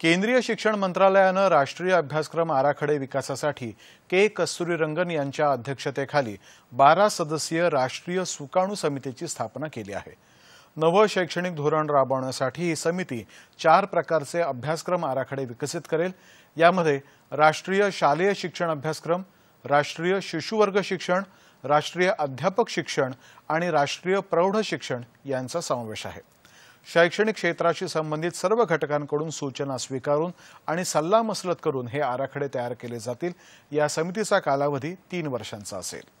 केंद्रीय शिक्षण मंत्रालयानं राष्ट्रीय अभ्यासक्रम आराखडे विकासासाठी के कस्तुरीरंगन यांच्या अध्यक्षतेखाली बारा सदस्यीय राष्ट्रीय सुकाणू समितीची स्थापना केली आहे नवं शैक्षणिक धोरण राबवण्यासाठी ही समिती चार प्रकारचे अभ्यासक्रम आराखडे विकसित करेल यामध्ये राष्ट्रीय शालेय शिक्षण अभ्यासक्रम राष्ट्रीय शिशुवर्ग शिक्षण राष्ट्रीय अध्यापक शिक्षण आणि राष्ट्रीय प्रौढ शिक्षण यांचा समावेश आहे शैक्षणिक क्षेत्राशी संबंधित सर्व घटकांकडून सूचना स्वीकारून आणि सल्लामसलत करून हे आराखडे तयार केले जातील या समितीचा कालावधी तीन वर्षांचा असेल